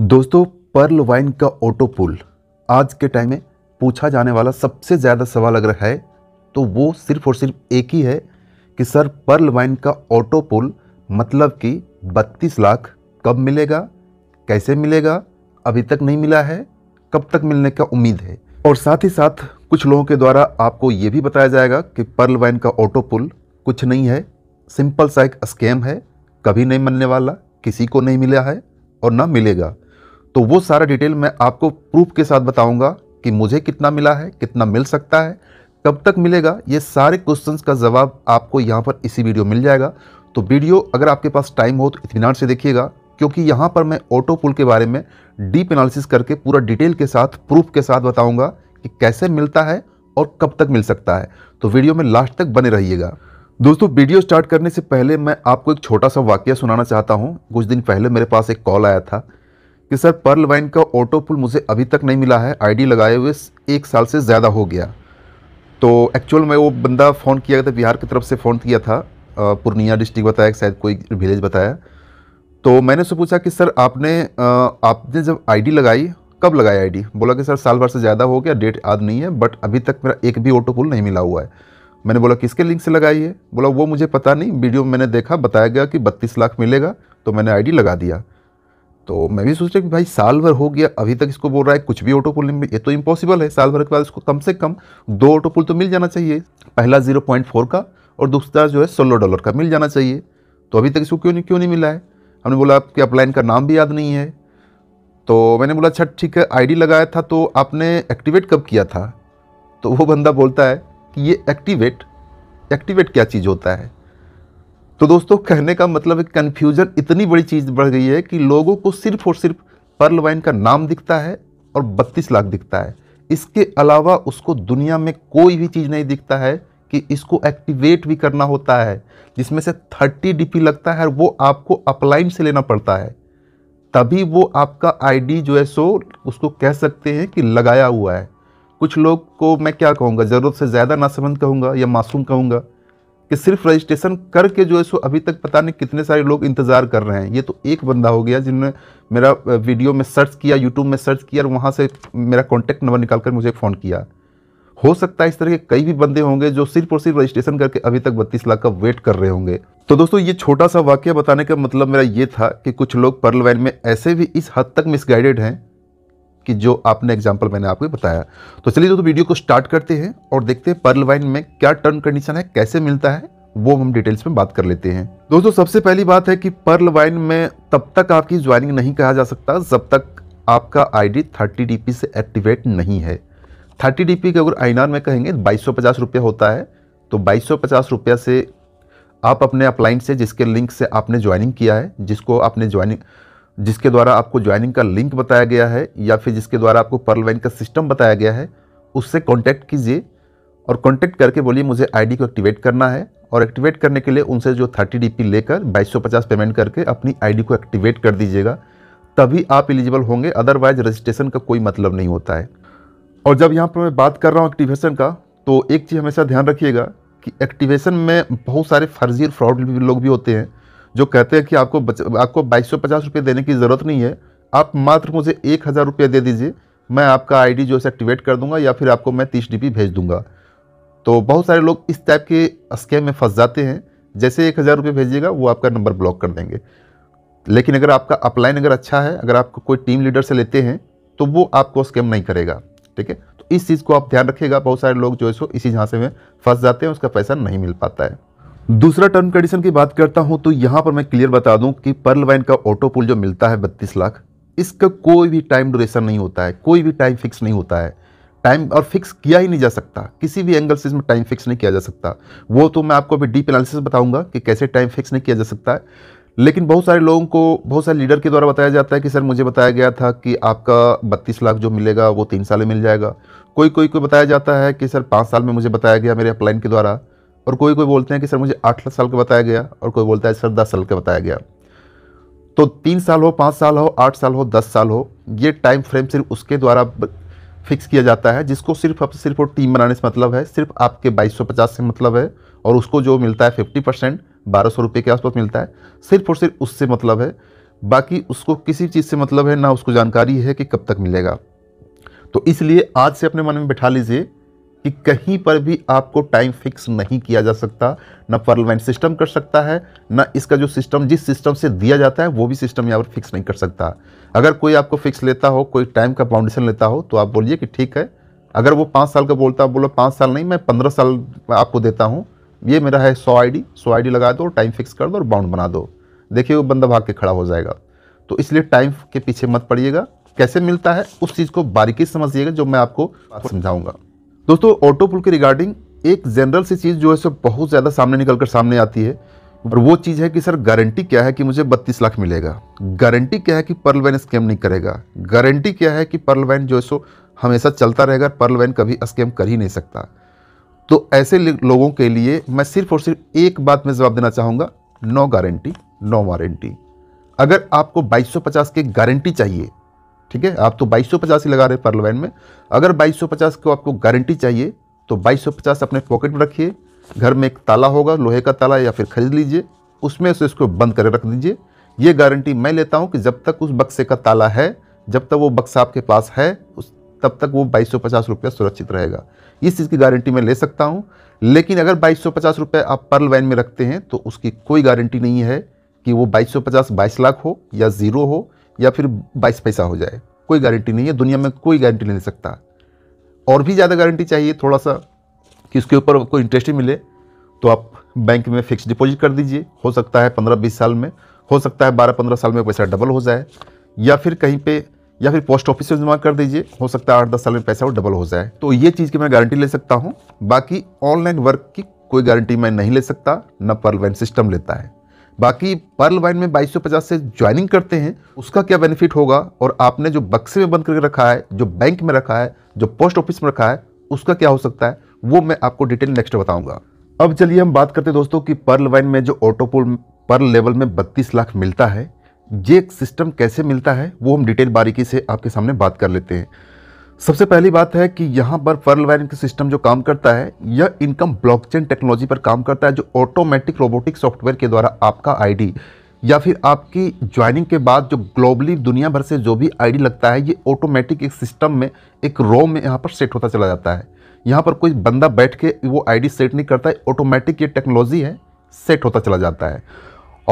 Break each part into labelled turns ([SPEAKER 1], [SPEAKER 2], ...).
[SPEAKER 1] दोस्तों Pearl Vine का auto pool आज के टाइम में पूछा जाने वाला सबसे ज़्यादा सवाल अगर है तो वो सिर्फ और सिर्फ एक ही है कि सर पर्ल वाइन का ऑटो पुल मतलब कि 32 लाख कब मिलेगा कैसे मिलेगा अभी तक नहीं मिला है कब तक मिलने का उम्मीद है और साथ ही साथ कुछ लोगों के द्वारा आपको ये भी बताया जाएगा कि पर्ल वाइन का ऑटो पुल कुछ नहीं है सिंपल सा एक स्कैम है कभी नहीं मिलने वाला किसी को नहीं मिला है और ना मिलेगा तो वो सारा डिटेल मैं आपको प्रूफ के साथ बताऊंगा कि मुझे कितना मिला है कितना मिल सकता है कब तक मिलेगा ये सारे क्वेश्चंस का जवाब आपको यहाँ पर इसी वीडियो मिल जाएगा तो वीडियो अगर आपके पास टाइम हो तो इतमान से देखिएगा क्योंकि यहाँ पर मैं ऑटो पुल के बारे में डीप एनालिसिस करके पूरा डिटेल के साथ प्रूफ के साथ बताऊँगा कि कैसे मिलता है और कब तक मिल सकता है तो वीडियो में लास्ट तक बने रहिएगा दोस्तों वीडियो स्टार्ट करने से पहले मैं आपको एक छोटा सा वाक्य सुनाना चाहता हूँ कुछ दिन पहले मेरे पास एक कॉल आया था कि सर पर्ल वाइन का ऑटो पुल मुझे अभी तक नहीं मिला है आईडी लगाए हुए एक साल से ज़्यादा हो गया तो एक्चुअल में वो बंदा फ़ोन किया गया था बिहार की तरफ से फ़ोन किया था पूर्णिया डिस्ट्रिक्ट बताया शायद कोई विलेज बताया तो मैंने उससे पूछा कि सर आपने आपने जब आईडी लगाई कब लगाया आईडी बोला कि सर साल भर से ज़्यादा हो गया डेट याद नहीं है बट अभी तक मेरा एक भी ऑटो पुल नहीं मिला हुआ है मैंने बोला किसके लिंक से लगाई है बोला वो मुझे पता नहीं वीडियो में मैंने देखा बताया गया कि बत्तीस लाख मिलेगा तो मैंने आईडी लगा दिया तो मैं भी सोच रहा कि भाई साल भर हो गया अभी तक इसको बोल रहा है कुछ भी ऑटो पुल ये तो इम्पॉसिबल है साल भर के बाद इसको कम से कम दो ऑटो पुल तो मिल जाना चाहिए पहला ज़ीरो पॉइंट फोर का और दूसरा जो है सोलह डॉलर का मिल जाना चाहिए तो अभी तक इसको क्यों नहीं क्यों नहीं मिला है हमने बोला आपके अपलाइन का नाम भी याद नहीं है तो मैंने बोला अच्छा ठीक है आई लगाया था तो आपने एक्टिवेट कब किया था तो वो बंदा बोलता है कि ये एक्टिवेट एक्टिवेट क्या चीज़ होता है तो दोस्तों कहने का मतलब है कन्फ्यूजन इतनी बड़ी चीज़ बढ़ गई है कि लोगों को सिर्फ और सिर्फ पर्ल वाइन का नाम दिखता है और बत्तीस लाख दिखता है इसके अलावा उसको दुनिया में कोई भी चीज़ नहीं दिखता है कि इसको एक्टिवेट भी करना होता है जिसमें से 30 डी लगता है और वो आपको अपलाइन से लेना पड़ता है तभी वो आपका आई जो है सो उसको कह सकते हैं कि लगाया हुआ है कुछ लोग को मैं क्या कहूँगा ज़रूरत से ज़्यादा नासमंद कहूँगा या मासूम कहूँगा कि सिर्फ रजिस्ट्रेशन करके जो है सो अभी तक पता नहीं कितने सारे लोग इंतज़ार कर रहे हैं ये तो एक बंदा हो गया जिन्होंने मेरा वीडियो में सर्च किया यूट्यूब में सर्च किया और वहाँ से मेरा कॉन्टैक्ट नंबर निकाल कर मुझे फ़ोन किया हो सकता है इस तरह के कई भी बंदे होंगे जो सिर्फ और सिर्फ रजिस्ट्रेशन करके अभी तक बत्तीस लाख का वेट कर रहे होंगे तो दोस्तों ये छोटा सा वाक्य बताने का मतलब मेरा ये था कि कुछ लोग पर्ल वैन में ऐसे भी इस हद तक मिसगाइडेड हैं कि जो आपने एग्जाम्पल मैंने आपको बताया तो चलिए दोस्तों वीडियो को स्टार्ट करते हैं और देखते हैं पर्ल वाइन में क्या टर्म कंडीशन है कैसे मिलता है वो हम डिटेल्स में बात कर लेते हैं दोस्तों सबसे पहली बात है कि पर्ल वाइन में तब तक आपकी ज्वाइनिंग नहीं कहा जा सकता जब तक आपका आईडी 30 डीपी से एक्टिवेट नहीं है 30 डीपी के अगर आइनार में कहेंगे बाईस सौ होता है तो बाईस सौ से आप अपने अपलाइन से जिसके लिंक से आपने ज्वाइनिंग किया है जिसको आपने ज्वाइनिंग जिसके द्वारा आपको ज्वाइनिंग का लिंक बताया गया है या फिर जिसके द्वारा आपको वाइन का सिस्टम बताया गया है उससे कॉन्टैक्ट कीजिए और कॉन्टैक्ट करके बोलिए मुझे आईडी को एक्टिवेट करना है और एक्टिवेट करने के लिए उनसे जो थर्टी डी पी लेकर बाईस सौ पचास पेमेंट करके अपनी आईडी को एक्टिवेट कर दीजिएगा तभी आप एलिजिबल होंगे अदरवाइज रजिस्ट्रेशन का कोई मतलब नहीं होता है और जब यहाँ पर मैं बात कर रहा हूँ एक्टिवेशन का तो एक चीज़ हमेशा ध्यान रखिएगा कि एक्टिवेशन में बहुत सारे फर्जी और फ्रॉड लोग भी होते हैं जो कहते हैं कि आपको बच, आपको बाईस सौ पचास रुपये देने की ज़रूरत नहीं है आप मात्र मुझे एक हज़ार रुपये दे दीजिए मैं आपका आईडी जो है एक्टिवेट कर दूंगा या फिर आपको मैं तीस डी भेज दूंगा तो बहुत सारे लोग इस टाइप के स्कैम में फंस जाते हैं जैसे एक हज़ार रुपये भेजिएगा वो आपका नंबर ब्लॉक कर देंगे लेकिन अगर आपका अपलाइन अगर अच्छा है अगर आपको कोई टीम लीडर से लेते हैं तो वो आपको स्कैम नहीं करेगा ठीक है तो इस चीज़ को आप ध्यान रखिएगा बहुत सारे लोग जो है सो इसी झांसे में फंस जाते हैं उसका पैसा नहीं मिल पाता है दूसरा टर्म कंडीशन की बात करता हूं तो यहां पर मैं क्लियर बता दूं कि पर्ल वाइन का ऑटो पुल जो मिलता है बत्तीस लाख इसका कोई भी टाइम ड्यूरेशन नहीं होता है कोई भी टाइम फिक्स नहीं होता है टाइम और फिक्स किया ही नहीं जा सकता किसी भी एंगल से इसमें टाइम फिक्स नहीं किया जा सकता वो तो मैं आपको अभी डीप एनालिसिस बताऊंगा कि कैसे टाइम फिक्स नहीं किया जा सकता है लेकिन बहुत सारे लोगों को बहुत सारे लीडर के द्वारा बताया जाता है कि सर मुझे बताया गया था कि आपका बत्तीस लाख जो मिलेगा वो तीन साल में मिल जाएगा कोई कोई को बताया जाता है कि सर पाँच साल में मुझे बताया गया मेरे अपलाइन के द्वारा और कोई कोई बोलते हैं कि सर मुझे आठ साल का बताया गया और कोई बोलता है सर दस साल का बताया गया तो तीन साल हो पाँच साल हो आठ साल हो दस साल हो ये टाइम फ्रेम सिर्फ उसके द्वारा फिक्स किया जाता है जिसको सिर्फ अब सिर्फ और टीम बनाने से मतलब है सिर्फ आपके 2250 से मतलब है और उसको जो मिलता है 50 परसेंट बारह सौ रुपये के आसपास मिलता है सिर्फ और सिर्फ उससे मतलब है बाकी उसको किसी चीज़ से मतलब है ना उसको जानकारी है कि कब तक मिलेगा तो इसलिए आज से अपने मन में बैठा लीजिए कि कहीं पर भी आपको टाइम फिक्स नहीं किया जा सकता ना पार्लियामेंट सिस्टम कर सकता है ना इसका जो सिस्टम जिस सिस्टम से दिया जाता है वो भी सिस्टम यहाँ पर फिक्स नहीं कर सकता अगर कोई आपको फिक्स लेता हो कोई टाइम का फाउंडेशन लेता हो तो आप बोलिए कि ठीक है अगर वो पाँच साल का बोलता है बोलो पाँच साल नहीं मैं पंद्रह साल आपको देता हूँ ये मेरा है सौ आई डी सौ आई लगा दो टाइम फिक्स कर दो और बाउंड बना दो देखिए वो बंदा भाग के खड़ा हो जाएगा तो इसलिए टाइम के पीछे मत पड़िएगा कैसे मिलता है उस चीज़ को बारीकी समझिएगा जो मैं आपको समझाऊंगा दोस्तों ऑटो पुल के रिगार्डिंग एक जनरल सी चीज़ जो है सो बहुत ज़्यादा सामने निकल कर सामने आती है और वो चीज़ है कि सर गारंटी क्या है कि मुझे बत्तीस लाख मिलेगा गारंटी क्या है कि पर्ल वैन स्कैम नहीं करेगा गारंटी क्या है कि पर्ल वैन जो है सो हमेशा चलता रहेगा पर्ल वैन कभी स्कैम कर ही नहीं सकता तो ऐसे लोगों के लिए मैं सिर्फ और सिर्फ एक बात में जवाब देना चाहूँगा नो गारंटी नो वारंटी अगर आपको बाईस के गारंटी चाहिए ठीक है आप तो 2250 ही लगा रहे परलवाइन में अगर 2250 को आपको गारंटी चाहिए तो 2250 अपने पॉकेट में रखिए घर में एक ताला होगा लोहे का ताला या फिर खरीद लीजिए उसमें से इसको बंद कर रख दीजिए ये गारंटी मैं लेता हूँ कि जब तक उस बक्से का ताला है जब तक वो बक्सा आपके पास है उस तब तक वो बाईस सौ सुरक्षित रहेगा इस चीज़ की गारंटी मैं ले सकता हूँ लेकिन अगर बाईस सौ आप पर्ल वाइन में रखते हैं तो उसकी कोई गारंटी नहीं है कि वो बाईस सौ पचास बाईस लाख हो या ज़ीरो हो या फिर बाईस पैसा हो जाए कोई गारंटी नहीं है दुनिया में कोई गारंटी नहीं ले सकता और भी ज़्यादा गारंटी चाहिए थोड़ा सा कि उसके ऊपर कोई इंटरेस्ट ही मिले तो आप बैंक में फिक्स डिपॉजिट कर दीजिए हो सकता है पंद्रह बीस साल में हो सकता है बारह पंद्रह साल में पैसा डबल हो जाए या फिर कहीं पे या फिर पोस्ट ऑफिस में जमा कर दीजिए हो सकता है आठ दस साल में पैसा वो डबल हो जाए तो ये चीज़ की मैं गारंटी ले सकता हूँ बाकी ऑनलाइन वर्क की कोई गारंटी मैं नहीं ले सकता न परवेन सिस्टम लेता है बाकी पर्ल वाइन में 2250 से ज्वाइनिंग करते हैं उसका क्या बेनिफिट होगा और आपने जो बक्से में बंद करके रखा है जो बैंक में रखा है जो पोस्ट ऑफिस में रखा है उसका क्या हो सकता है वो मैं आपको डिटेल नेक्स्ट बताऊंगा अब चलिए हम बात करते हैं दोस्तों कि पर्ल वाइन में जो ऑटोपोल पर्ल लेवल में बत्तीस लाख मिलता है ये सिस्टम कैसे मिलता है वो हम डिटेल बारीकी से आपके सामने बात कर लेते हैं सबसे पहली बात है कि यहाँ पर फर्ल वायरिंग का सिस्टम जो काम करता है यह इनकम ब्लॉकचेन टेक्नोलॉजी पर काम करता है जो ऑटोमेटिक रोबोटिक सॉफ्टवेयर के द्वारा आपका आईडी या फिर आपकी ज्वाइनिंग के बाद जो ग्लोबली दुनिया भर से जो भी आईडी लगता है ये ऑटोमेटिक एक सिस्टम में एक रो में यहाँ पर सेट होता चला जाता है यहाँ पर कोई बंदा बैठ के वो आई सेट नहीं करता है ऑटोमेटिक ये टेक्नोलॉजी है सेट होता चला जाता है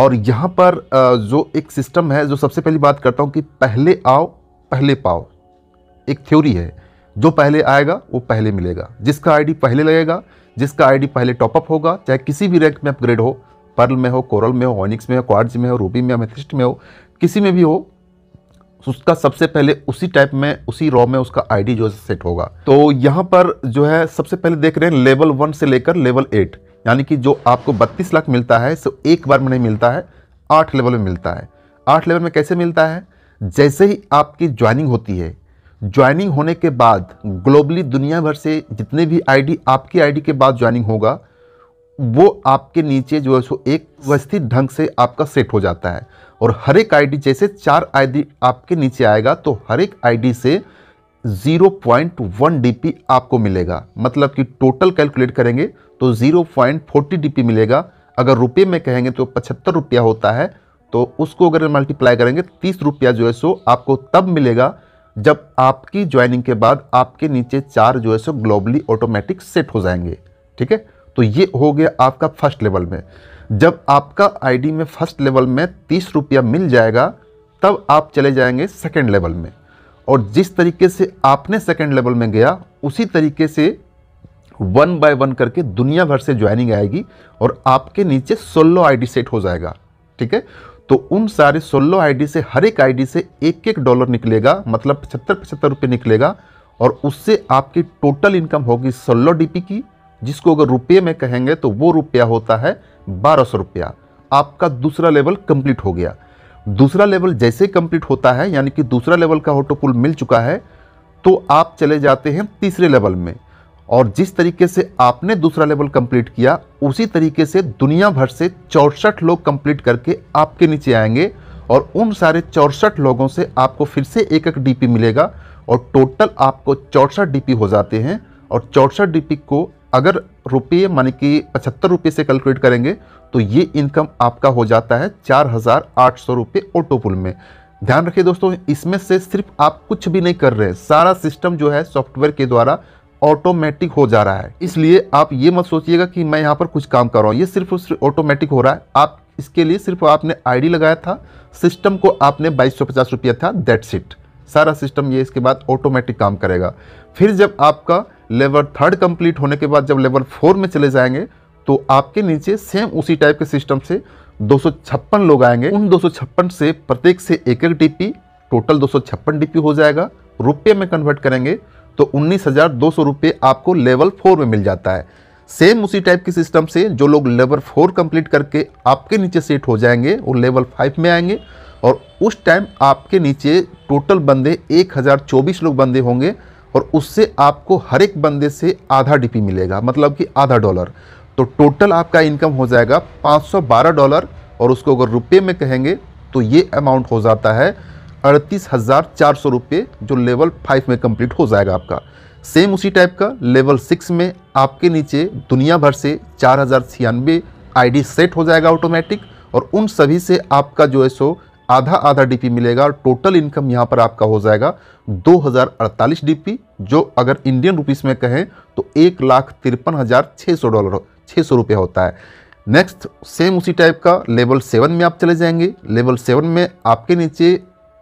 [SPEAKER 1] और यहाँ पर जो एक सिस्टम है जो सबसे पहली बात करता हूँ कि पहले आओ पहले पाओ एक थ्योरी है जो पहले आएगा वो पहले मिलेगा जिसका आईडी पहले लगेगा जिसका आईडी पहले टॉपअप होगा चाहे किसी भी रैंक में अपग्रेड हो पर्ल में हो कोरल में हो ऑनिक्स में हो क्वार्ज में हो रूबी में हो मेथिस्ट में हो किसी में भी हो उसका सबसे पहले उसी टाइप में उसी रॉ में उसका आईडी जो सेट होगा तो यहाँ पर जो है सबसे पहले देख रहे हैं लेवल वन से लेकर लेवल एट यानी कि जो आपको बत्तीस लाख मिलता है सो एक बार में नहीं मिलता है आठ लेवल में मिलता है आठ लेवल में कैसे मिलता है जैसे ही आपकी ज्वाइनिंग होती है ज्वाइनिंग होने के बाद ग्लोबली दुनिया भर से जितने भी आईडी आपकी आईडी के बाद ज्वाइनिंग होगा वो आपके नीचे जो है सो एक व्यवस्थित ढंग से आपका सेट हो जाता है और हर एक आईडी जैसे चार आईडी आपके नीचे आएगा तो हर एक आईडी से 0.1 डीपी आपको मिलेगा मतलब कि टोटल कैलकुलेट करेंगे तो 0.40 डीपी मिलेगा अगर रुपये में कहेंगे तो पचहत्तर रुपया होता है तो उसको अगर मल्टीप्लाई करेंगे तीस रुपया जो है सो आपको तब मिलेगा जब आपकी ज्वाइनिंग के बाद आपके नीचे चार जो है सो ग्लोबली ऑटोमेटिक सेट हो जाएंगे ठीक है तो ये हो गया आपका फर्स्ट लेवल में जब आपका आईडी में फर्स्ट लेवल में तीस रुपया मिल जाएगा तब आप चले जाएंगे सेकेंड लेवल में और जिस तरीके से आपने सेकेंड लेवल में गया उसी तरीके से वन बाय वन करके दुनिया भर से ज्वाइनिंग आएगी और आपके नीचे सोलो आईडी सेट हो जाएगा ठीक है तो उन सारे सोलो आईडी से हर एक आईडी से एक एक डॉलर निकलेगा मतलब पचहत्तर पचहत्तर रुपये निकलेगा और उससे आपकी टोटल इनकम होगी सोलो डीपी की जिसको अगर रुपये में कहेंगे तो वो रुपया होता है बारह सौ रुपया आपका दूसरा लेवल कंप्लीट हो गया दूसरा लेवल जैसे कंप्लीट होता है यानी कि दूसरा लेवल का ऑटो पुल मिल चुका है तो आप चले जाते हैं तीसरे लेवल में और जिस तरीके से आपने दूसरा लेवल कंप्लीट किया उसी तरीके से दुनिया भर से चौंसठ लोग कंप्लीट करके आपके नीचे आएंगे और उन सारे चौंसठ लोगों से आपको फिर से एक एक डीपी मिलेगा और टोटल आपको चौंसठ डीपी हो जाते हैं और चौंसठ डीपी को अगर रुपये मानी कि पचहत्तर रुपये से कैलकुलेट करेंगे तो ये इनकम आपका हो जाता है चार हज़ार आठ सौ रुपये ऑटो पुल में ध्यान रखिए दोस्तों इसमें से सिर्फ आप कुछ भी नहीं कर रहे हैं सारा सिस्टम जो है सॉफ्टवेयर के द्वारा ऑटोमेटिक हो जा रहा है इसलिए आप ये मत सोचिएगा कि मैं यहाँ पर कुछ काम कर रहा हूँ ये सिर्फ सिर्फ ऑटोमेटिक हो रहा है आप इसके लिए सिर्फ आपने आईडी लगाया था सिस्टम को आपने बाईस सौ पचास रुपया था दैट्स इट सारा सिस्टम ये इसके बाद ऑटोमेटिक काम करेगा फिर जब आपका लेवल थर्ड कंप्लीट होने के बाद जब लेवल फोर में चले जाएंगे तो आपके नीचे सेम उसी टाइप के सिस्टम से दो लोग आएंगे उन दो से प्रत्येक से एक एक डी टोटल दो सौ हो जाएगा रुपये में कन्वर्ट करेंगे तो उन्नीस हज़ार दो सौ रुपये आपको लेवल फोर में मिल जाता है सेम उसी टाइप की सिस्टम से जो लोग लेवल फोर कंप्लीट करके आपके नीचे सेट हो जाएंगे वो लेवल फाइव में आएंगे और उस टाइम आपके नीचे टोटल बंदे एक हज़ार चौबीस लोग बंदे होंगे और उससे आपको हर एक बंदे से आधा डीपी मिलेगा मतलब कि आधा डॉलर तो टोटल आपका इनकम हो जाएगा 512 डॉलर और उसको अगर रुपये में कहेंगे तो ये अमाउंट हो जाता है अड़तीस हज़ार चार सौ रुपये जो लेवल फाइव में कंप्लीट हो जाएगा आपका सेम उसी टाइप का लेवल सिक्स में आपके नीचे दुनिया भर से चार हज़ार छियानवे आई सेट हो जाएगा ऑटोमेटिक और उन सभी से आपका जो है सो आधा आधा डीपी मिलेगा और टोटल इनकम यहाँ पर आपका हो जाएगा 2048 डीपी जो अगर इंडियन रुपीस में कहें तो एक लाख तिरपन हज़ार छः सौ डॉलर छः सौ रुपये होता है नेक्स्ट सेम उसी टाइप का लेवल सेवन में आप चले जाएंगे लेवल सेवन में आपके नीचे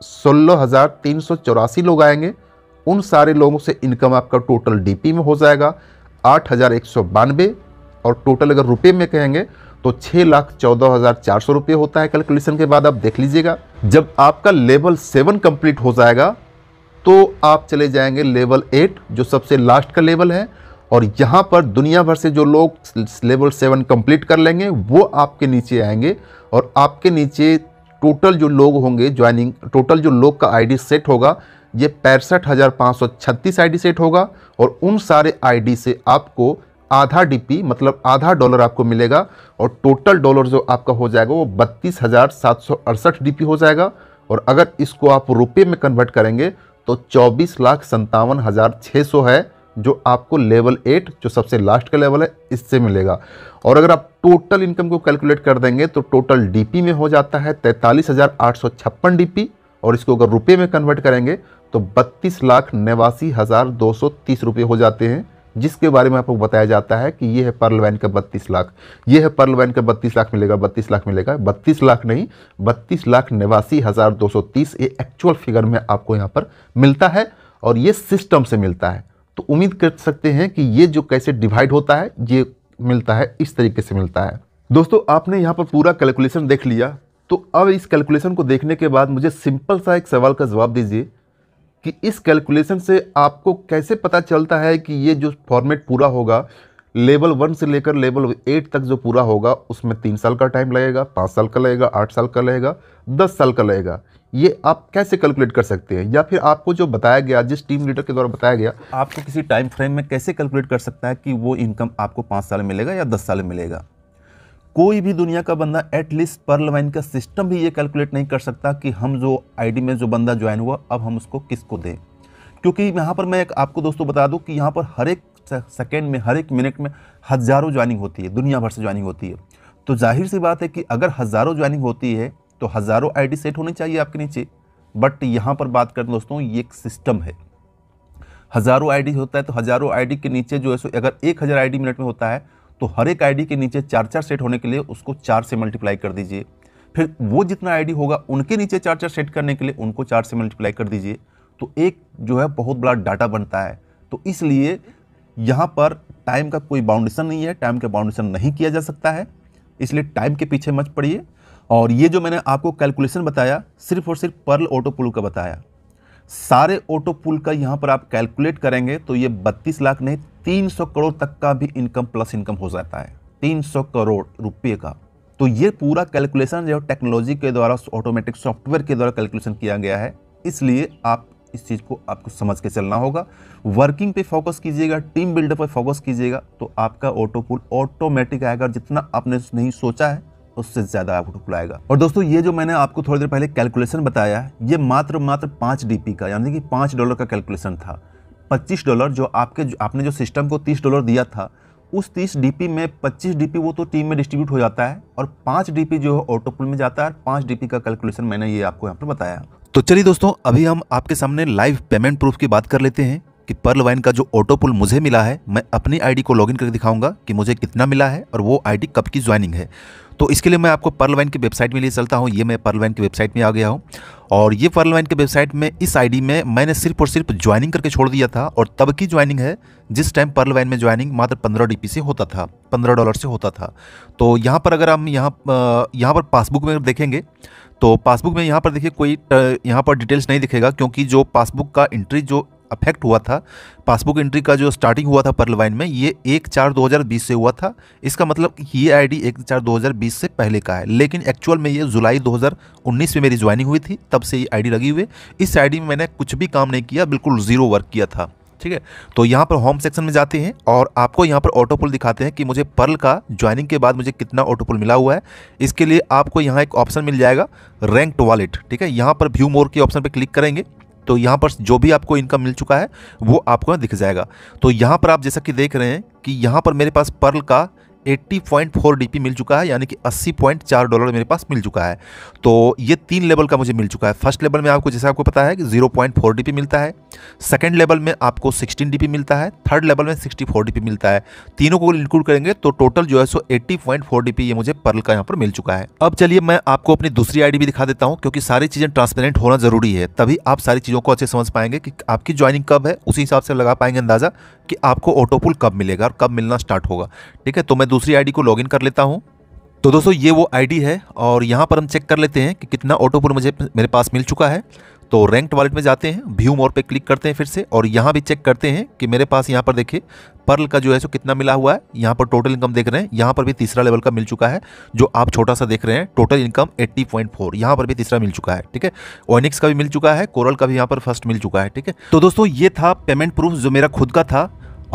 [SPEAKER 1] सोलह हज़ार तीन सौ चौरासी लोग आएंगे उन सारे लोगों से इनकम आपका टोटल डीपी में हो जाएगा आठ हज़ार एक सौ बानवे और टोटल अगर रुपये में कहेंगे तो छः लाख चौदह हज़ार चार सौ रुपये होता है कैलकुलेशन के बाद आप देख लीजिएगा जब आपका लेवल सेवन कंप्लीट हो जाएगा तो आप चले जाएंगे लेवल एट जो सबसे लास्ट का लेवल है और यहाँ पर दुनिया भर से जो लोग लेवल सेवन कंप्लीट कर लेंगे वो आपके नीचे आएंगे और आपके नीचे टोटल जो लोग होंगे ज्वाइनिंग टोटल जो लोग का आईडी सेट होगा ये पैंसठ हज़ार पाँच सौ छत्तीस आई सेट होगा और उन सारे आईडी से आपको आधा डीपी मतलब आधा डॉलर आपको मिलेगा और टोटल डॉलर जो आपका हो जाएगा वो बत्तीस हज़ार सात सौ अड़सठ डी हो जाएगा और अगर इसको आप रुपये में कन्वर्ट करेंगे तो चौबीस लाख संतावन हज़ार छः सौ है जो आपको लेवल एट जो सबसे लास्ट का लेवल है इससे मिलेगा और अगर आप टोटल इनकम को कैलकुलेट कर देंगे तो टोटल डीपी में हो जाता है तैंतालीस हज़ार आठ सौ छप्पन डी और इसको अगर रुपये में कन्वर्ट करेंगे तो बत्तीस लाख नवासी हज़ार दो सौ तीस रुपये हो जाते हैं जिसके बारे में आपको बताया जाता है कि ये है पर्ल वैन का बत्तीस लाख ये है पर्ल वैन का बत्तीस लाख मिलेगा बत्तीस लाख मिलेगा बत्तीस लाख नहीं बत्तीस लाख नवासी हज़ार दो सौ तीस ये एक्चुअल फिगर में आपको यहाँ पर मिलता है और ये सिस्टम से मिलता है तो उम्मीद कर सकते हैं कि ये जो कैसे डिवाइड होता है ये मिलता है इस तरीके से मिलता है दोस्तों आपने यहाँ पर पूरा कैलकुलेशन देख लिया तो अब इस कैलकुलेशन को देखने के बाद मुझे सिंपल सा एक सवाल का जवाब दीजिए कि इस कैलकुलेशन से आपको कैसे पता चलता है कि ये जो फॉर्मेट पूरा होगा लेवल वन से लेकर लेवल एट तक जो पूरा होगा उसमें तीन साल का टाइम लगेगा पाँच साल का लगेगा आठ साल का लगेगा दस साल का लगेगा ये आप कैसे कैलकुलेट कर सकते हैं या फिर आपको जो बताया गया जिस टीम लीडर के द्वारा बताया गया आपको किसी टाइम फ्रेम में कैसे कैलकुलेट कर सकता है कि वो इनकम आपको पाँच साल में मिलेगा या दस साल में मिलेगा कोई भी दुनिया का बंदा एटलीस्ट पर लाइन का सिस्टम भी ये कैलकुलेट नहीं कर सकता कि हम जो आईडी में जो बंदा ज्वाइन हुआ अब हम उसको किसको दें क्योंकि यहाँ पर मैं एक आपको दोस्तों बता दूँ कि यहाँ पर हर एक सेकेंड में हर एक मिनट में हज़ारों ज्वाइनिंग होती है दुनिया भर से ज्वाइनिंग होती है तो जाहिर सी बात है कि अगर हज़ारों ज्वाइनिंग होती है तो हज़ारों आईडी सेट होनी चाहिए आपके नीचे बट यहाँ पर बात करें दोस्तों ये एक सिस्टम है हज़ारों आईडी होता है तो हज़ारों आईडी के नीचे जो है सो अगर एक हज़ार आई मिनट में होता है तो हर एक आईडी के नीचे चार चार सेट होने के लिए उसको चार से मल्टीप्लाई कर दीजिए फिर वो जितना आई होगा उनके नीचे चार चार सेट करने के लिए उनको चार से मल्टीप्लाई कर दीजिए तो एक जो है बहुत बड़ा डाटा बनता है तो इसलिए यहाँ पर टाइम का कोई बाउंडेशन नहीं है टाइम का बाउंडेशन नहीं किया जा सकता है इसलिए टाइम के पीछे मत पड़िए और ये जो मैंने आपको कैलकुलेशन बताया सिर्फ और सिर्फ पर्ल ऑटो पुल का बताया सारे ऑटो पुल का यहाँ पर आप कैलकुलेट करेंगे तो ये बत्तीस लाख नहीं तीन सौ करोड़ तक का भी इनकम प्लस इनकम हो जाता है तीन सौ करोड़ रुपये का तो ये पूरा कैलकुलेशन जो टेक्नोलॉजी के द्वारा ऑटोमेटिक सॉफ्टवेयर के द्वारा कैलकुलेशन किया गया है इसलिए आप इस चीज़ को आपको समझ के चलना होगा वर्किंग पे फोकस कीजिएगा टीम बिल्डर पर फोकस कीजिएगा तो आपका ऑटो पुल ऑटोमेटिक आएगा जितना आपने नहीं सोचा है उससे ज़्यादा आउटपुट खुलाएगा और दोस्तों ये जो मैंने आपको थोड़ी देर पहले कैलकुलेशन बताया ये मात्र मात्र पांच डीपी का यानी कि पांच डॉलर का कैलकुलेशन था पच्चीस डॉलर जो आपके जो, आपने जो सिस्टम को तीस डॉलर दिया था उस तीस डी में पच्चीस डी वो तो टीम में डिस्ट्रीब्यूट हो जाता है और पांच डीपी जो है ऑटोपुल में जाता है पांच डी डीपी का कैलकुलेशन मैंने ये आपको यहाँ पर बताया तो चलिए दोस्तों अभी हम आपके सामने लाइव पेमेंट प्रूफ की बात कर लेते हैं कि पर्ल वाइन का जो ऑटो पुल मुझे मिला है मैं अपनी आईडी को लॉगिन करके दिखाऊंगा कि मुझे कितना मिला है और वो आईडी कब की ज्वाइनिंग है तो इसके लिए मैं आपको पर्ल वाइन की वेबसाइट में ले चलता हूँ ये मैं पर्ल वाइन की वेबसाइट में आ गया हूँ और ये पर्ल वाइन की वेबसाइट में इस आई में मैंने सिर्फ और सिर्फ ज्वाइनिंग करके छोड़ दिया था और तब की ज्वाइनिंग है जिस टाइम पर्ल वाइन में ज्वाइनिंग मात्र पंद्रह डी से होता था पंद्रह डॉलर से होता था तो यहाँ पर अगर हम यहाँ यहाँ पर पासबुक में देखेंगे तो पासबुक में यहाँ पर देखिए कोई यहाँ पर डिटेल्स नहीं दिखेगा क्योंकि जो पासबुक का एंट्री जो अफेक्ट हुआ था पासबुक एंट्री का जो स्टार्टिंग हुआ था पर्ल वाइन में ये एक चार 2020 से हुआ था इसका मतलब ये आईडी एक चार 2020 से पहले का है लेकिन एक्चुअल में ये जुलाई 2019 में मेरी ज्वाइनिंग हुई थी तब से ये आईडी लगी हुई इस आईडी में मैंने कुछ भी काम नहीं किया बिल्कुल ज़ीरो वर्क किया था ठीक है तो यहाँ पर होम सेक्शन में जाते हैं और आपको यहाँ पर ऑटोपुल दिखाते हैं कि मुझे पर्ल का ज्वाइनिंग के बाद मुझे कितना ऑटोपुल मिला हुआ है इसके लिए आपको यहाँ एक ऑप्शन मिल जाएगा रैंक्ड वॉलेट ठीक है यहाँ पर व्यू मोर के ऑप्शन पर क्लिक करेंगे तो यहाँ पर जो भी आपको इनकम मिल चुका है वो आपको दिख जाएगा तो यहाँ पर आप जैसा कि देख रहे हैं कि यहाँ पर मेरे पास पर्ल का 80.4 डीपी मिल चुका है यानी कि 80.4 डॉलर मेरे पास मिल चुका है तो ये तीन लेवल का मुझे मिल चुका है फर्स्ट लेवल में आपको जैसे आपको पता है कि 0.4 डीपी मिलता है सेकेंड लेवल में आपको सिक्सटीन डी मिलता है थर्ड लेवल में सिक्सटी फोर मिलता है तीनों को इंक्लूड करेंगे तो टोटल जो है सो एट्टी पॉइंट फोर ये मुझे पर्ल का यहाँ पर मिल चुका है अब चलिए मैं आपको अपनी दूसरी आईडी भी दिखा देता हूँ क्योंकि सारी चीज़ें ट्रांसपेरेंट होना जरूरी है तभी आप सारी चीज़ों को अच्छे समझ पाएंगे कि आपकी ज्वाइनिंग कब है उसी हिसाब से लगा पाएंगे अंदाज़ा कि आपको ऑटोपुल कब मिलेगा और कब मिलना स्टार्ट होगा ठीक है तो मैं दूसरी आई को लॉग कर लेता हूँ तो दोस्तों ये वो आईडी है और यहाँ पर हम चेक कर लेते हैं कि कितना ऑटोपुल मुझे मेरे पास मिल चुका है तो रैंक्ड वॉलेट में जाते हैं व्यू मोर पे क्लिक करते हैं फिर से और यहाँ भी चेक करते हैं कि मेरे पास यहाँ पर देखिए पर्ल का जो है सो कितना मिला हुआ है यहाँ पर टोटल इनकम देख रहे हैं यहाँ पर भी तीसरा लेवल का मिल चुका है जो आप छोटा सा देख रहे हैं टोटल इनकम 80.4 पॉइंट यहाँ पर भी तीसरा मिल चुका है ठीक है ओनिक्स का भी मिल चुका है कोरल का भी यहाँ पर फर्स्ट मिल चुका है ठीक है तो दोस्तों ये था पेमेंट प्रूफ जो मेरा खुद का था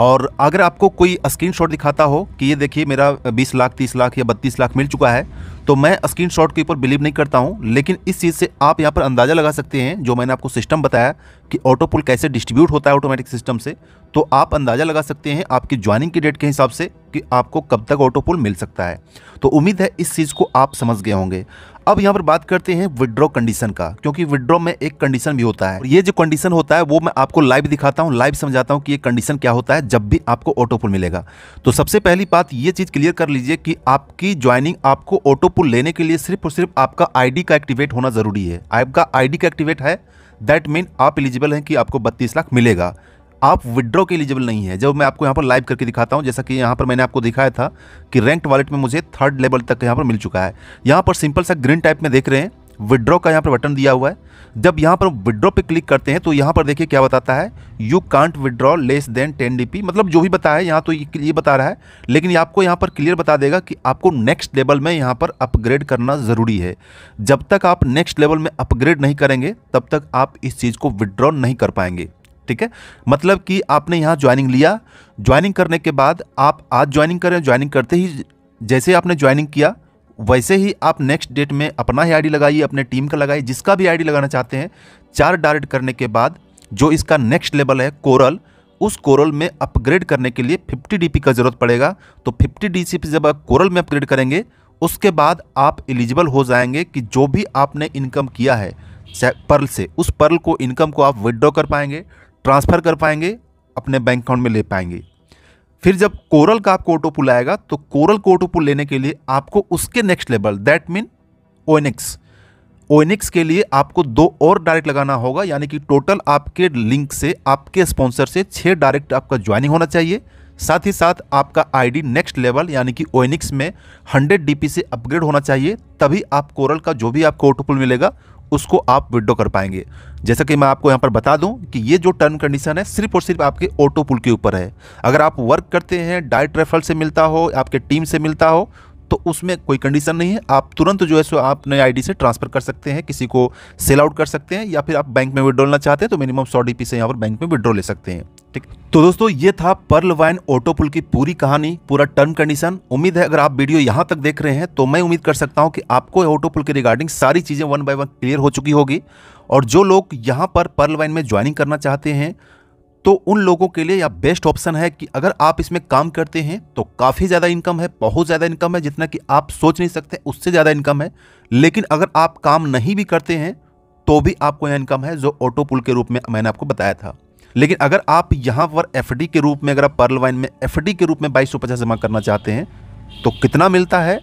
[SPEAKER 1] और अगर आपको कोई स्क्रीनशॉट दिखाता हो कि ये देखिए मेरा 20 लाख 30 लाख या 32 लाख मिल चुका है तो मैं स्क्रीनशॉट के ऊपर बिलीव नहीं करता हूँ लेकिन इस चीज़ से आप यहाँ पर अंदाज़ा लगा सकते हैं जो मैंने आपको सिस्टम बताया कि ऑटो पुल कैसे डिस्ट्रीब्यूट होता है ऑटोमेटिक सिस्टम से तो आप अंदाज़ा लगा सकते हैं आपकी ज्वाइनिंग की डेट के हिसाब से कि आपको कब तक ऑटो मिल सकता है तो उम्मीद है इस चीज़ को आप समझ गए होंगे अब यहाँ पर बात करते हैं विड्रॉ कंडीशन का क्योंकि विड्रॉ में एक कंडीशन भी होता है ये जो कंडीशन होता है वो मैं आपको लाइव दिखाता हूँ लाइव समझाता हूँ कि ये कंडीशन क्या होता है जब भी आपको ऑटो पुल मिलेगा तो सबसे पहली बात ये चीज़ क्लियर कर लीजिए कि आपकी ज्वाइनिंग आपको ऑटो पुल लेने के लिए सिर्फ और सिर्फ आपका आईडी का एक्टिवेट होना ज़रूरी है आपका आईडी का एक्टिवेट है दैट मीन आप एलिजिबल हैं कि आपको बत्तीस लाख मिलेगा आप विड्रॉ के एलिजिबल नहीं है जब मैं आपको यहाँ पर लाइव करके दिखाता हूँ जैसा कि यहाँ पर मैंने आपको दिखाया था कि रैंक्ड वॉलेट में मुझे थर्ड लेवल तक यहाँ पर मिल चुका है यहाँ पर सिंपल सा ग्रीन टाइप में देख रहे हैं विड्रॉ का यहाँ पर बटन दिया हुआ है जब यहाँ पर विड्रॉ पे क्लिक करते हैं तो यहाँ पर देखिए क्या बताता है you can't withdraw less than ten D मतलब जो भी बताया है यहाँ तो ये बता रहा है लेकिन ये आपको यहाँ पर क्लियर बता देगा कि आपको नेक्स्ट लेवल में यहाँ पर अपग्रेड करना ज़रूरी है जब तक आप नेक्स्ट लेवल में अपग्रेड नहीं करेंगे तब तक आप इस चीज़ को विड्रॉ नहीं कर पाएंगे ठीक है मतलब कि आपने यहाँ ज्वाइनिंग लिया ज्वाइनिंग करने के बाद आप आज ज्वाइनिंग करें ज्वाइनिंग करते ही जैसे आपने ज्वाइनिंग किया वैसे ही आप नेक्स्ट डेट में अपना ही आईडी लगाइए अपने टीम का लगाइए जिसका भी आईडी लगाना चाहते हैं चार डायरेक्ट करने के बाद जो इसका नेक्स्ट लेवल है कोरल उस कोरल में अपग्रेड करने के लिए 50 डीपी का ज़रूरत पड़ेगा तो 50 डीपी जब आप कोरल में अपग्रेड करेंगे उसके बाद आप एलिजिबल हो जाएंगे कि जो भी आपने इनकम किया है पर्ल से उस पर्ल को इनकम को आप विदड्रॉ कर पाएंगे ट्रांसफ़र कर पाएंगे अपने बैंक अकाउंट में ले पाएंगे फिर जब कोरल का आपको ऑटो पुल आएगा तो कोरल को ऑटो पुल लेने के लिए आपको उसके next level that mean ONX ONX के लिए आपको दो और डायरेक्ट लगाना होगा यानी कि टोटल आपके लिंक से आपके स्पॉन्सर से छः डायरेक्ट आपका ज्वाइनिंग होना चाहिए साथ ही साथ आपका आईडी नेक्स्ट लेवल यानी कि ओएनएक्स में 100 डीपी से अपग्रेड होना चाहिए तभी आप कोरल का जो भी आपको ऑटो पुल मिलेगा उसको आप विड्रो कर पाएंगे जैसा कि मैं आपको यहाँ पर बता दूं कि ये जो टर्म कंडीशन है सिर्फ और सिर्फ आपके ऑटो पुल के ऊपर है अगर आप वर्क करते हैं डायरेक्ट रेफरल से मिलता हो आपके टीम से मिलता हो तो उसमें कोई कंडीशन नहीं है आप तुरंत जो है सो आप नए आईडी से ट्रांसफर कर सकते हैं किसी को सेल आउट कर सकते हैं या फिर आप बैंक में विड्रॉ लेना चाहते हैं तो मिनिमम सौ डी से यहाँ पर बैंक में विड्रॉ ले सकते हैं ठीक तो दोस्तों ये था पर्ल वाइन ऑटो पुल की पूरी कहानी पूरा टर्म कंडीशन उम्मीद है अगर आप वीडियो यहाँ तक देख रहे हैं तो मैं उम्मीद कर सकता हूँ कि आपको ऑटो पुल के रिगार्डिंग सारी चीज़ें वन बाय वन क्लियर हो चुकी होगी और जो लोग यहाँ पर पर्ल वाइन में ज्वाइनिंग करना चाहते हैं तो उन लोगों के लिए यह बेस्ट ऑप्शन है कि अगर आप इसमें काम करते हैं तो काफ़ी ज़्यादा इनकम है बहुत ज़्यादा इनकम है जितना कि आप सोच नहीं सकते उससे ज़्यादा इनकम है लेकिन अगर आप काम नहीं भी करते हैं तो भी आपको यह इनकम है जो ऑटो पुल के रूप में मैंने आपको बताया था लेकिन अगर आप यहाँ पर एफ के रूप में अगर आप पर्ल वाइन में एफ के रूप में बाईस जमा करना चाहते हैं तो कितना मिलता है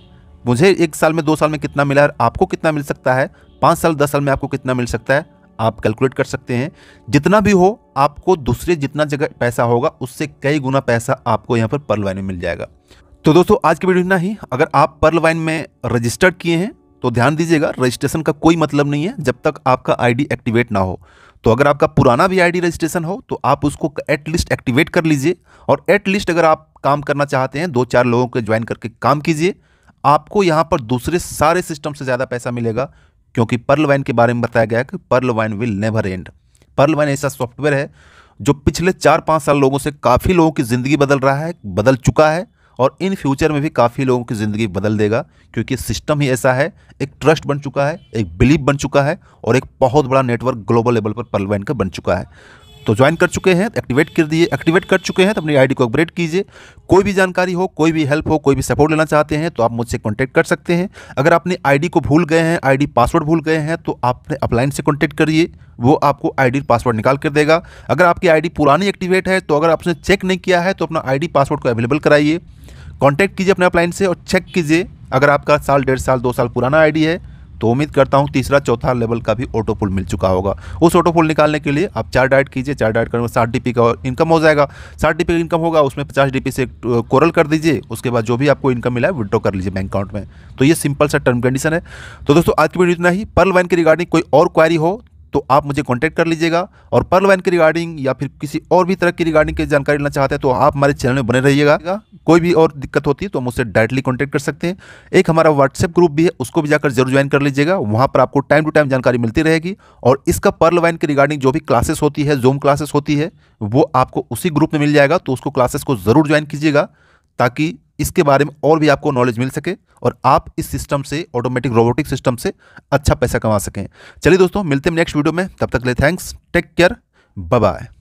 [SPEAKER 1] मुझे एक साल में दो साल में कितना मिला है आपको कितना मिल सकता है पाँच साल दस साल में आपको कितना मिल सकता है आप कैलकुलेट कर सकते हैं जितना भी हो आपको दूसरे जितना जगह पैसा होगा उससे कई गुना पैसा आपको यहाँ पर पर्ल वाइन में मिल जाएगा तो दोस्तों आज की वीडियो इतना ही अगर आप पर्ल वाइन में रजिस्टर्ड किए हैं तो ध्यान दीजिएगा रजिस्ट्रेशन का कोई मतलब नहीं है जब तक आपका आईडी एक्टिवेट ना हो तो अगर आपका पुराना भी आईडी रजिस्ट्रेशन हो तो आप उसको एट लिस्ट एक्टिवेट कर लीजिए और एट लिस्ट अगर आप काम करना चाहते हैं दो चार लोगों को ज्वाइन करके काम कीजिए आपको यहाँ पर दूसरे सारे सिस्टम से ज़्यादा पैसा मिलेगा क्योंकि पर्ल वाइन के बारे में बताया गया कि Pearl Vine will never end Pearl Vine ऐसा सॉफ्टवेयर है जो पिछले चार पाँच साल लोगों से काफ़ी लोगों की ज़िंदगी बदल रहा है बदल चुका है और इन फ्यूचर में भी काफ़ी लोगों की ज़िंदगी बदल देगा क्योंकि सिस्टम ही ऐसा है एक ट्रस्ट बन चुका है एक बिलीव बन चुका है और एक बहुत बड़ा नेटवर्क ग्लोबल लेवल पर पलवैन का बन चुका है तो ज्वाइन कर चुके हैं एक्टिवेट कर दिए एक्टिवेट कर चुके हैं तो अपनी आईडी को अपग्रेड कीजिए कोई भी जानकारी हो कोई भी हेल्प हो कोई भी सपोर्ट लेना चाहते हैं तो आप मुझसे कांटेक्ट कर सकते हैं अगर आपने आईडी को भूल गए हैं आईडी पासवर्ड भूल गए हैं तो आपने अपलाइन से कांटेक्ट करिए वो आपको आईडी पासवर्ड निकाल कर देगा अगर आपकी आईडी पुरानी एक्टिवेट है तो अगर आपने चेक नहीं किया है तो अपना आईडी पासवर्ड को अवेलेबल कराइए कॉन्टैक्ट कीजिए अपने अपलाइन से और चेक कीजिए अगर आपका साल डेढ़ साल दो साल पुराना आईडी है तो उम्मीद करता हूँ तीसरा चौथा लेवल का भी ऑटो पुल मिल चुका होगा उस ऑटो पुल निकालने के लिए आप चार डाइट कीजिए चार डाइट करने में साठ डी का इनकम हो जाएगा साठ डी का इनकम होगा उसमें पचास डी से कोरल कर दीजिए उसके बाद जो भी आपको इनकम मिला है विड्रॉ कर लीजिए बैंक अकाउंट में तो ये सिंपल सा टर्म कंडीशन है तो दोस्तों आज की वीडियो इतना ही पर्ल वाइन की रिगार्डिंग कोई और क्वारी हो तो आप मुझे कॉन्टैक्ट कर लीजिएगा और पर्ल वैन के रिगार्डिंग या फिर किसी और भी तरह की रिगार्डिंग की जानकारी लेना चाहते हैं तो आप हमारे चैनल में बने रहिएगा कोई भी और दिक्कत होती है तो हम उससे डायरेक्टली कॉन्टैक्ट कर सकते हैं एक हमारा व्हाट्सएप ग्रुप भी है उसको भी जाकर जरूर ज्वाइन कर लीजिएगा वहाँ पर आपको टाइम टू टाइम जानकारी मिलती रहेगी और इसका पर्ल वैन की रिगार्डिंग जो भी क्लासेस होती है जूम क्लासेस होती है वो आपको उसी ग्रुप में मिल जाएगा तो उसको क्लासेस को ज़रूर ज्वाइन कीजिएगा ताकि इसके बारे में और भी आपको नॉलेज मिल सके और आप इस सिस्टम से ऑटोमेटिक रोबोटिक सिस्टम से अच्छा पैसा कमा सकें चलिए दोस्तों मिलते हैं नेक्स्ट वीडियो में तब तक ले थैंक्स टेक केयर बाय